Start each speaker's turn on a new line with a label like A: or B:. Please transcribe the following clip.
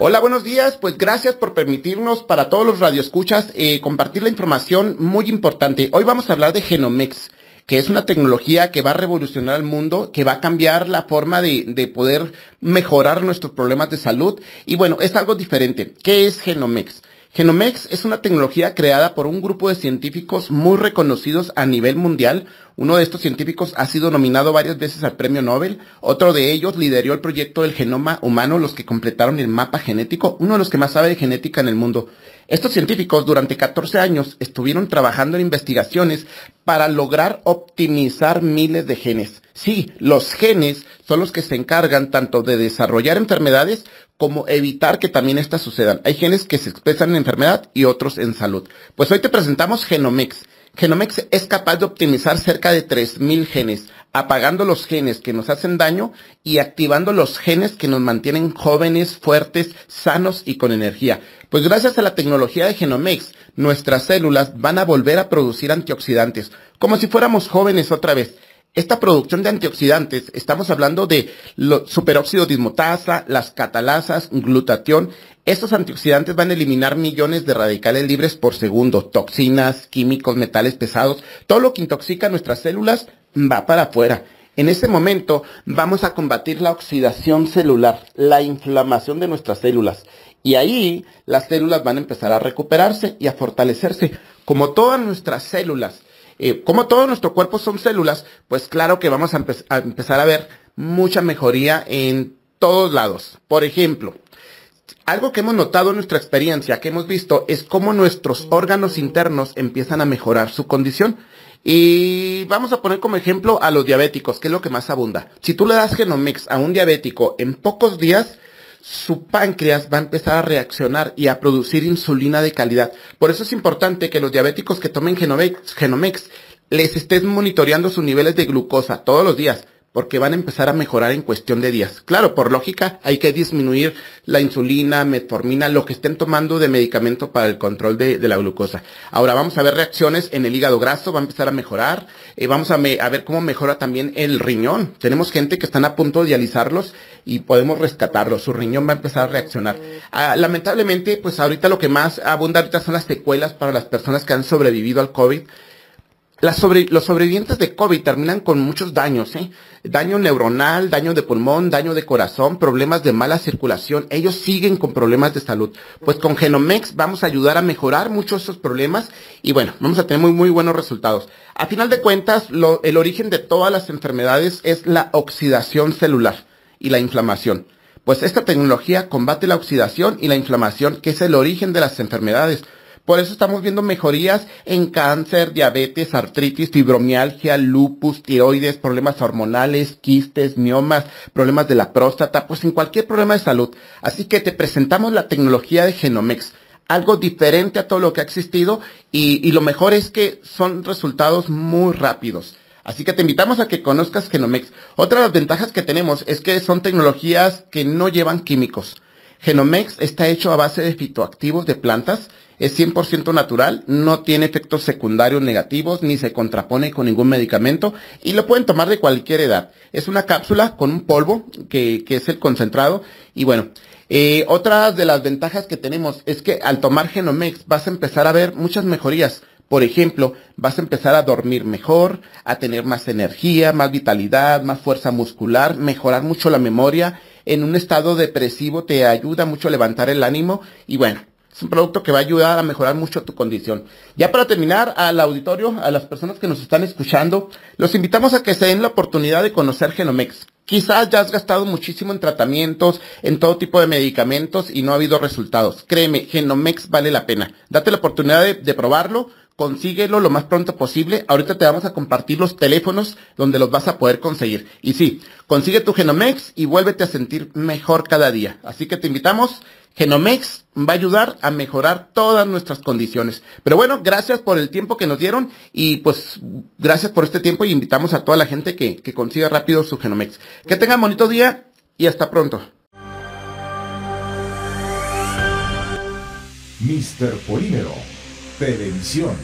A: Hola, buenos días. Pues gracias por permitirnos para todos los radioescuchas eh, compartir la información muy importante. Hoy vamos a hablar de Genomex, que es una tecnología que va a revolucionar el mundo, que va a cambiar la forma de, de poder mejorar nuestros problemas de salud. Y bueno, es algo diferente. ¿Qué es Genomex? Genomex es una tecnología creada por un grupo de científicos muy reconocidos a nivel mundial, uno de estos científicos ha sido nominado varias veces al premio Nobel. Otro de ellos lideró el proyecto del genoma humano, los que completaron el mapa genético, uno de los que más sabe de genética en el mundo. Estos científicos durante 14 años estuvieron trabajando en investigaciones para lograr optimizar miles de genes. Sí, los genes son los que se encargan tanto de desarrollar enfermedades como evitar que también estas sucedan. Hay genes que se expresan en enfermedad y otros en salud. Pues hoy te presentamos Genomics. Genomex es capaz de optimizar cerca de 3.000 genes, apagando los genes que nos hacen daño y activando los genes que nos mantienen jóvenes, fuertes, sanos y con energía. Pues gracias a la tecnología de Genomex, nuestras células van a volver a producir antioxidantes, como si fuéramos jóvenes otra vez esta producción de antioxidantes, estamos hablando de los superóxido dismutasa, las catalasas, glutatión. Estos antioxidantes van a eliminar millones de radicales libres por segundo, toxinas, químicos, metales pesados, todo lo que intoxica nuestras células va para afuera. En ese momento vamos a combatir la oxidación celular, la inflamación de nuestras células. Y ahí las células van a empezar a recuperarse y a fortalecerse. Como todas nuestras células eh, como todo nuestro cuerpo son células, pues claro que vamos a, empezar a ver mucha mejoría en todos lados. Por ejemplo, algo que hemos notado en nuestra experiencia, que hemos visto, es cómo nuestros órganos internos empiezan a mejorar su condición. Y vamos a poner como ejemplo a los diabéticos, que es lo que más abunda. Si tú le das Genomix a un diabético en pocos días, su páncreas va a empezar a reaccionar y a producir insulina de calidad. Por eso es importante que los diabéticos que tomen Genomex, les estén monitoreando sus niveles de glucosa todos los días porque van a empezar a mejorar en cuestión de días. Claro, por lógica, hay que disminuir la insulina, metformina, lo que estén tomando de medicamento para el control de, la glucosa. Ahora vamos a ver reacciones en el hígado graso, va a empezar a mejorar, eh, vamos a, ver cómo mejora también el riñón. Tenemos gente que están a punto de dializarlos y podemos rescatarlos, su riñón va a empezar a reaccionar. Ah, lamentablemente, pues ahorita lo que más abunda ahorita son las secuelas para las personas que han sobrevivido al COVID los sobrevivientes de COVID terminan con muchos daños, ¿eh? daño neuronal, daño de pulmón, daño de corazón, problemas de mala circulación. Ellos siguen con problemas de salud. Pues con Genomex vamos a ayudar a mejorar muchos esos problemas y bueno, vamos a tener muy, muy buenos resultados. A final de cuentas, el origen de todas las enfermedades es la oxidación celular y la inflamación. Pues esta tecnología combate la oxidación y la inflamación, que es el origen de las enfermedades. Por eso estamos viendo mejorías en cáncer, diabetes, artritis, fibromialgia, lupus, tiroides, problemas hormonales, quistes, miomas, problemas de la próstata, pues en cualquier problema de salud. Así que te presentamos la tecnología de Genomex algo diferente a todo lo que ha existido y, lo mejor es que son resultados muy rápidos. Así que te invitamos a que conozcas Genomex. Otra de las ventajas que tenemos es que son tecnologías que no llevan químicos. Genomex está hecho a base de fitoactivos de plantas es 100% natural, no tiene efectos secundarios negativos ni se contrapone con ningún medicamento y lo pueden tomar de cualquier edad. Es una cápsula con un polvo que, que es el concentrado y bueno. Eh, otra de las ventajas que tenemos es que al tomar Genomex vas a empezar a ver muchas mejorías. Por ejemplo, vas a empezar a dormir mejor, a tener más energía, más vitalidad, más fuerza muscular, mejorar mucho la memoria. En un estado depresivo te ayuda mucho a levantar el ánimo y bueno, es un producto que va a ayudar a mejorar mucho tu condición. Ya para terminar, al auditorio, a las personas que nos están escuchando, los invitamos a que se den la oportunidad de conocer Genomex. Quizás ya has gastado muchísimo en tratamientos, en todo tipo de medicamentos y no ha habido resultados. Créeme, Genomex vale la pena. Date la oportunidad de, probarlo, consíguelo lo más pronto posible. Ahorita te vamos a compartir los teléfonos donde los vas a poder conseguir. Y sí, consigue tu Genomex y vuélvete a sentir mejor cada día. Así que te invitamos Genomex va a ayudar a mejorar todas nuestras condiciones. Pero bueno, gracias por el tiempo que nos dieron y pues gracias por este tiempo y invitamos a toda la gente que, consiga rápido su Genomex. Que tengan bonito día y hasta pronto. Polímero,